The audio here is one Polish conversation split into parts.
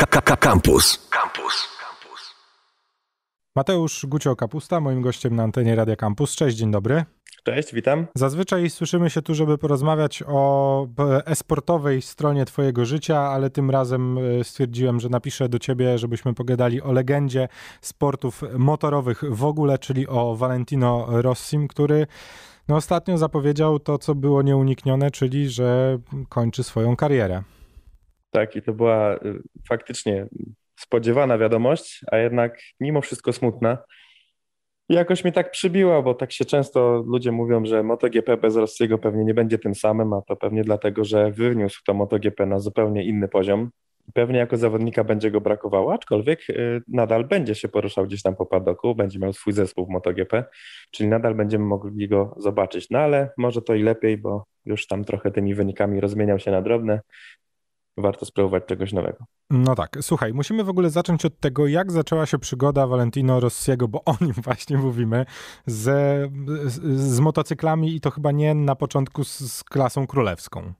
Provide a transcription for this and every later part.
KKK Campus. Mateusz Gucio-Kapusta, moim gościem na antenie Radia Campus. Cześć, dzień dobry. Cześć, witam. Zazwyczaj słyszymy się tu, żeby porozmawiać o e, esportowej stronie Twojego życia, ale tym razem e, stwierdziłem, że napiszę do Ciebie, żebyśmy pogadali o legendzie sportów motorowych w ogóle, czyli o Valentino Rossim, który no ostatnio zapowiedział to, co było nieuniknione, czyli że kończy swoją karierę. Tak, i to była y, faktycznie spodziewana wiadomość, a jednak mimo wszystko smutna. I jakoś mi tak przybiła, bo tak się często ludzie mówią, że MotoGP bez Rossiego pewnie nie będzie tym samym, a to pewnie dlatego, że wyniósł to MotoGP na zupełnie inny poziom. Pewnie jako zawodnika będzie go brakowało, aczkolwiek y, nadal będzie się poruszał gdzieś tam po padoku, będzie miał swój zespół w MotoGP, czyli nadal będziemy mogli go zobaczyć. No ale może to i lepiej, bo już tam trochę tymi wynikami rozmieniał się na drobne warto spróbować czegoś nowego. No tak, słuchaj, musimy w ogóle zacząć od tego, jak zaczęła się przygoda Valentino Rossiego, bo o nim właśnie mówimy, z, z, z motocyklami i to chyba nie na początku z, z klasą królewską.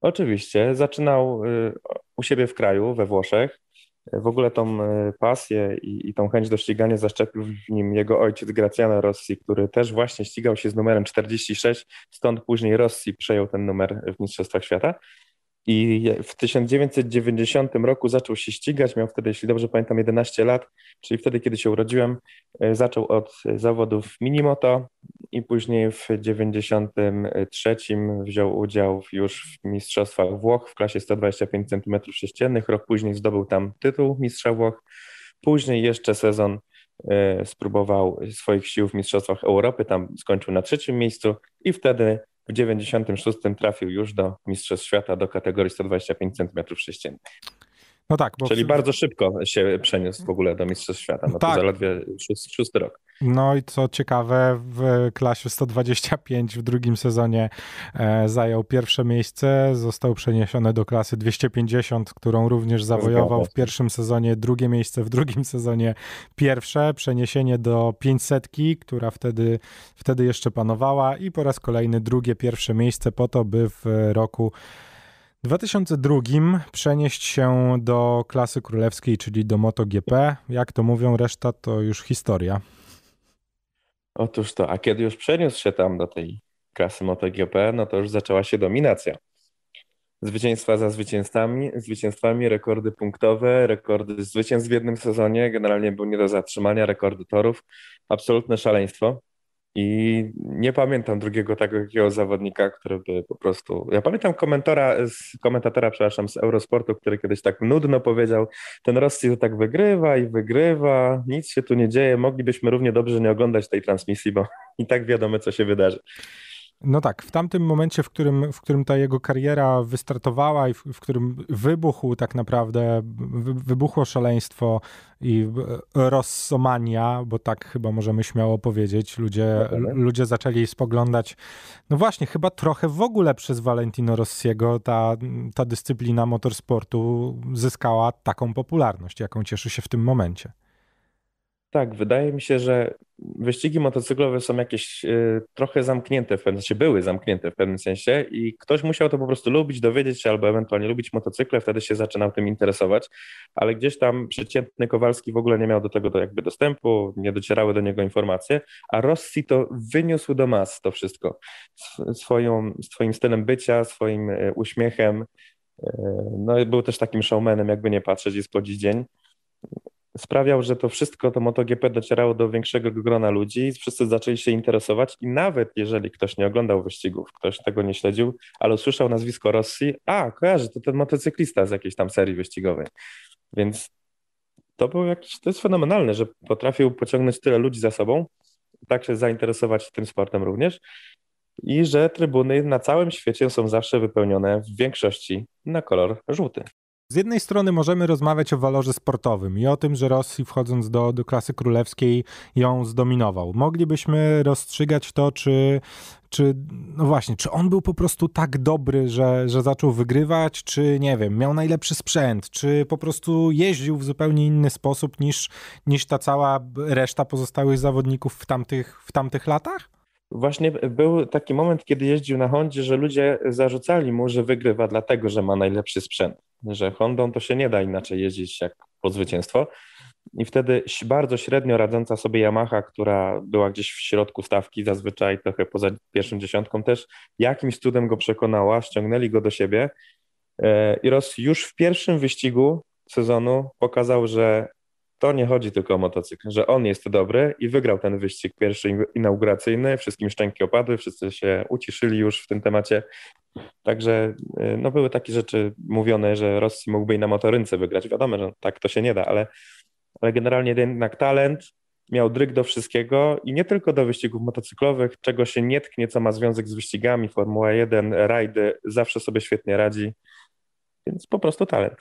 Oczywiście, zaczynał y, u siebie w kraju, we Włoszech. W ogóle tą y, pasję i, i tą chęć do ścigania zaszczepił w nim jego ojciec Graciano Rossi, który też właśnie ścigał się z numerem 46, stąd później Rossi przejął ten numer w Mistrzostwach Świata. I w 1990 roku zaczął się ścigać, miał wtedy, jeśli dobrze pamiętam, 11 lat, czyli wtedy, kiedy się urodziłem. E, zaczął od zawodów minimoto i później w 1993 wziął udział już w Mistrzostwach Włoch w klasie 125 cm3. Rok później zdobył tam tytuł Mistrza Włoch. Później jeszcze sezon e, spróbował swoich sił w Mistrzostwach Europy, tam skończył na trzecim miejscu i wtedy w 96 trafił już do Mistrzostw Świata do kategorii 125 cm3. No tak, bo... Czyli bardzo szybko się przeniósł w ogóle do Mistrzostw Świata, no tak. zaledwie szósty, szósty rok. No i co ciekawe, w klasie 125 w drugim sezonie e, zajął pierwsze miejsce, został przeniesiony do klasy 250, którą również zawojował w pierwszym sezonie, drugie miejsce w drugim sezonie pierwsze, przeniesienie do 500, która wtedy, wtedy jeszcze panowała i po raz kolejny drugie, pierwsze miejsce po to, by w roku 2002 przenieść się do klasy królewskiej, czyli do MotoGP. Jak to mówią, reszta to już historia. Otóż to, a kiedy już przeniósł się tam do tej klasy MotoGP, no to już zaczęła się dominacja. Zwycięstwa za zwycięstwami, zwycięstwami, rekordy punktowe, rekordy zwycięstw w jednym sezonie, generalnie był nie do zatrzymania, rekordy torów, absolutne szaleństwo. I nie pamiętam drugiego takiego zawodnika, który by po prostu. Ja pamiętam komentora z, komentatora, przepraszam, z Eurosportu, który kiedyś tak nudno powiedział: Ten Rosji to tak wygrywa i wygrywa, nic się tu nie dzieje. Moglibyśmy równie dobrze nie oglądać tej transmisji, bo i tak wiadomo, co się wydarzy. No tak, w tamtym momencie, w którym, w którym ta jego kariera wystartowała i w, w którym wybuchł tak naprawdę, wy, wybuchło szaleństwo i e, rossomania, bo tak chyba możemy śmiało powiedzieć, ludzie, mhm. ludzie zaczęli spoglądać, no właśnie, chyba trochę w ogóle przez Valentino Rossiego ta, ta dyscyplina motorsportu zyskała taką popularność, jaką cieszy się w tym momencie. Tak, wydaje mi się, że wyścigi motocyklowe są jakieś y, trochę zamknięte w pewnym sensie, były zamknięte w pewnym sensie i ktoś musiał to po prostu lubić, dowiedzieć się albo ewentualnie lubić motocykle, wtedy się zaczynał tym interesować, ale gdzieś tam przeciętny Kowalski w ogóle nie miał do tego jakby dostępu, nie docierały do niego informacje, a Rossi to wyniósł do mas to wszystko swoją, swoim stylem bycia, swoim e, uśmiechem, e, no był też takim showmanem, jakby nie patrzeć, jest po dziś dzień sprawiał, że to wszystko, to MotoGP docierało do większego grona ludzi, wszyscy zaczęli się interesować i nawet jeżeli ktoś nie oglądał wyścigów, ktoś tego nie śledził, ale usłyszał nazwisko Rossi, a kojarzy, to ten motocyklista z jakiejś tam serii wyścigowej. Więc to był jakiś, to jest fenomenalne, że potrafił pociągnąć tyle ludzi za sobą, tak się zainteresować tym sportem również i że trybuny na całym świecie są zawsze wypełnione w większości na kolor żółty. Z jednej strony możemy rozmawiać o walorze sportowym i o tym, że Rosji wchodząc do, do klasy królewskiej ją zdominował. Moglibyśmy rozstrzygać to, czy, czy, no właśnie, czy on był po prostu tak dobry, że, że zaczął wygrywać, czy nie wiem, miał najlepszy sprzęt, czy po prostu jeździł w zupełnie inny sposób niż, niż ta cała reszta pozostałych zawodników w tamtych, w tamtych latach? Właśnie był taki moment, kiedy jeździł na Hondzie, że ludzie zarzucali mu, że wygrywa dlatego, że ma najlepszy sprzęt że Hondą to się nie da inaczej jeździć jak po zwycięstwo. I wtedy bardzo średnio radząca sobie Yamaha, która była gdzieś w środku stawki, zazwyczaj trochę poza pierwszą dziesiątką, też jakimś cudem go przekonała, ściągnęli go do siebie. E, I Ross już w pierwszym wyścigu sezonu pokazał, że to nie chodzi tylko o motocykl, że on jest dobry i wygrał ten wyścig pierwszy inauguracyjny. Wszystkim szczęki opadły, wszyscy się uciszyli już w tym temacie. Także y, no, były takie rzeczy mówione, że Rossi mógłby i na motorynce wygrać. Wiadomo, że tak to się nie da, ale, ale generalnie jednak talent miał dryg do wszystkiego i nie tylko do wyścigów motocyklowych, czego się nie tknie, co ma związek z wyścigami. Formuła 1, rajdy zawsze sobie świetnie radzi. Więc po prostu talent.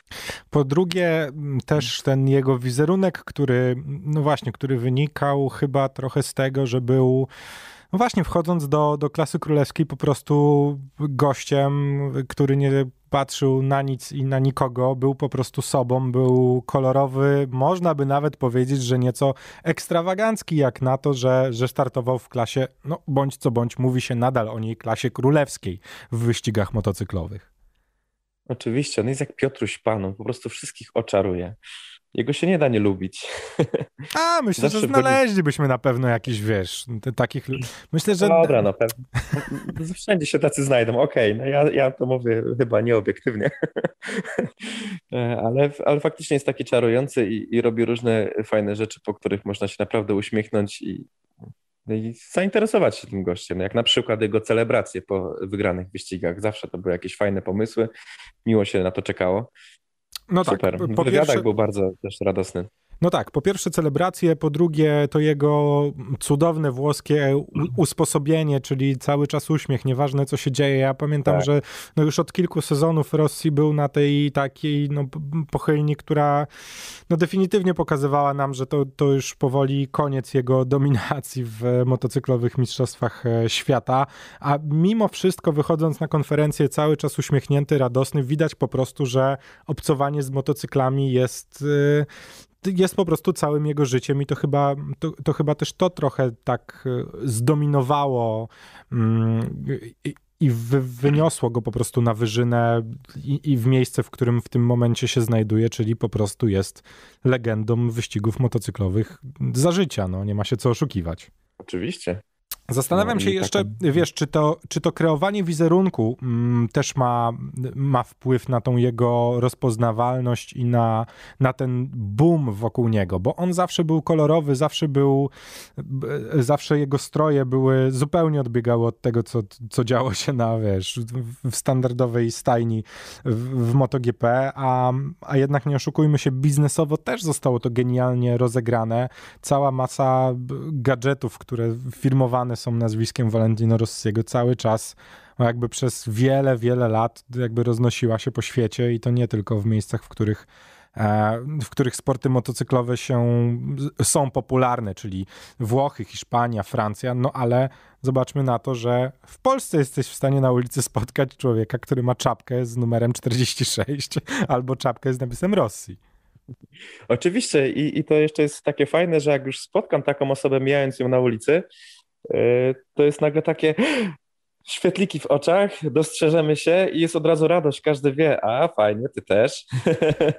Po drugie, też ten jego wizerunek, który, no właśnie, który wynikał chyba trochę z tego, że był no właśnie, wchodząc do, do klasy królewskiej, po prostu gościem, który nie patrzył na nic i na nikogo, był po prostu sobą, był kolorowy, można by nawet powiedzieć, że nieco ekstrawagancki, jak na to, że, że startował w klasie, no bądź co bądź, mówi się nadal o niej klasie królewskiej w wyścigach motocyklowych. Oczywiście, on jest jak Piotruś Panu, po prostu wszystkich oczaruje jego się nie da nie lubić. A, myślę, Zawsze że znaleźlibyśmy na pewno jakiś, wiesz, takich ludzi. Myślę, że... No dobra, na no, pewno. Wszędzie się tacy znajdą, okej, okay, no ja, ja to mówię chyba nieobiektywnie, e, ale, ale faktycznie jest taki czarujący i, i robi różne fajne rzeczy, po których można się naprawdę uśmiechnąć i, no i zainteresować się tym gościem, jak na przykład jego celebracje po wygranych wyścigach. Zawsze to były jakieś fajne pomysły, miło się na to czekało. No tak, Super. tak. Po Wywiadach pierwsze... był bardzo też radosny. No tak, po pierwsze celebracje, po drugie to jego cudowne włoskie mhm. usposobienie, czyli cały czas uśmiech, nieważne co się dzieje. Ja pamiętam, tak. że no już od kilku sezonów Rosji był na tej takiej no, pochylni, która no, definitywnie pokazywała nam, że to, to już powoli koniec jego dominacji w motocyklowych mistrzostwach e, świata. A mimo wszystko wychodząc na konferencję cały czas uśmiechnięty, radosny, widać po prostu, że obcowanie z motocyklami jest e, jest po prostu całym jego życiem i to chyba, to, to chyba też to trochę tak y, zdominowało mm, i, i wy, wyniosło go po prostu na wyżynę i, i, w miejsce, w którym w tym momencie się znajduje, czyli po prostu jest legendą wyścigów motocyklowych za życia. No, nie ma się co oszukiwać. Oczywiście. Zastanawiam no się jeszcze, wiesz, czy to, czy to kreowanie wizerunku mm, też ma, ma wpływ na tą jego rozpoznawalność i na, na ten boom wokół niego, bo on zawsze był kolorowy, zawsze był, e, zawsze jego stroje były, zupełnie odbiegały od tego, co, co działo się na, wiesz, w standardowej stajni w, w MotoGP, a, a jednak nie oszukujmy się, biznesowo też zostało to genialnie rozegrane. Cała masa gadżetów, które firmowane są nazwiskiem Valentino Rossiego cały czas, jakby przez wiele, wiele lat jakby roznosiła się po świecie i to nie tylko w miejscach, w których e, w których sporty motocyklowe się, są popularne, czyli Włochy, Hiszpania, Francja, no ale zobaczmy na to, że w Polsce jesteś w stanie na ulicy spotkać człowieka, który ma czapkę z numerem 46 albo czapkę z napisem Rosji. Oczywiście I, i to jeszcze jest takie fajne, że jak już spotkam taką osobę mijając ją na ulicy, E, to jest nagle takie świetliki w oczach, dostrzeżemy się i jest od razu radość, każdy wie, a fajnie, ty też.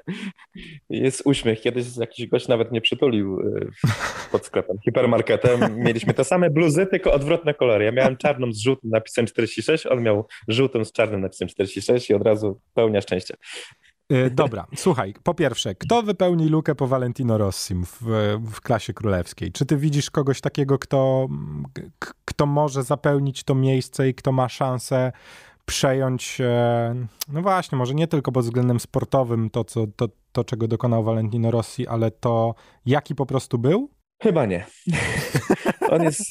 jest uśmiech. Kiedyś jakiś gość nawet mnie przytulił e, pod sklepem, hipermarketem. Mieliśmy te same bluzy, tylko odwrotne kolory. Ja miałem czarną z żółtym napisem 46, on miał żółtą z czarnym napisem 46 i od razu pełnia szczęścia. E, dobra, słuchaj, po pierwsze, kto wypełni lukę po Valentino Rossim w, w klasie królewskiej? Czy ty widzisz kogoś takiego, kto, kto może zapełnić to miejsce i kto ma szansę przejąć, e, no właśnie, może nie tylko pod względem sportowym to, co, to, to czego dokonał Valentino Rossi, ale to, jaki po prostu był? Chyba nie. On jest,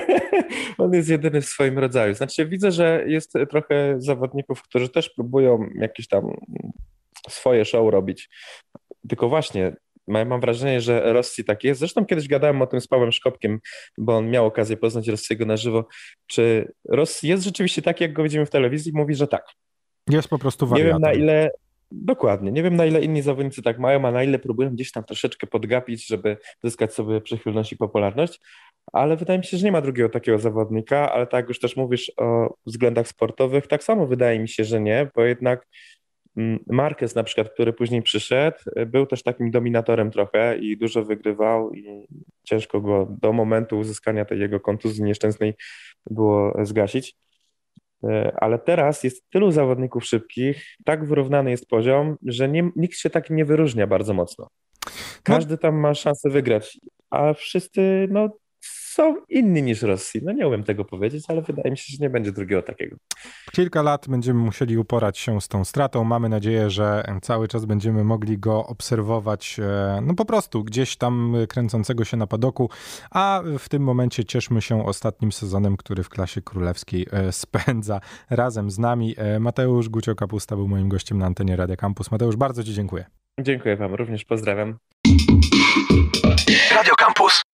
on jest jedyny w swoim rodzaju. Znaczy, widzę, że jest trochę zawodników, którzy też próbują jakieś tam swoje show robić. Tylko właśnie, mam wrażenie, że Rosji tak jest. Zresztą kiedyś gadałem o tym z Pawłem Szkopkiem, bo on miał okazję poznać Rossiego na żywo. Czy Rosji jest rzeczywiście tak, jak go widzimy w telewizji? Mówi, że tak. Jest po prostu wariatem. Nie wiem na ile, Dokładnie. Nie wiem, na ile inni zawodnicy tak mają, a na ile próbują gdzieś tam troszeczkę podgapić, żeby zyskać sobie przychylność i popularność, ale wydaje mi się, że nie ma drugiego takiego zawodnika, ale tak już też mówisz o względach sportowych, tak samo wydaje mi się, że nie, bo jednak mm, Marquez na przykład, który później przyszedł, był też takim dominatorem trochę i dużo wygrywał i ciężko go do momentu uzyskania tej jego kontuzji nieszczęsnej było zgasić. E, ale teraz jest tylu zawodników szybkich, tak wyrównany jest poziom, że nie, nikt się tak nie wyróżnia bardzo mocno. No. Każdy tam ma szansę wygrać, a wszyscy no, są inni niż Rosji. No nie umiem tego powiedzieć, ale wydaje mi się, że nie będzie drugiego takiego. Kilka lat będziemy musieli uporać się z tą stratą. Mamy nadzieję, że cały czas będziemy mogli go obserwować, e, no po prostu gdzieś tam kręcącego się na padoku, a w tym momencie cieszmy się ostatnim sezonem, który w klasie królewskiej e, spędza razem z nami. E, Mateusz Gucio-Kapusta był moim gościem na antenie Radia Campus. Mateusz, bardzo Ci dziękuję. Dziękuję Wam, również pozdrawiam. Radio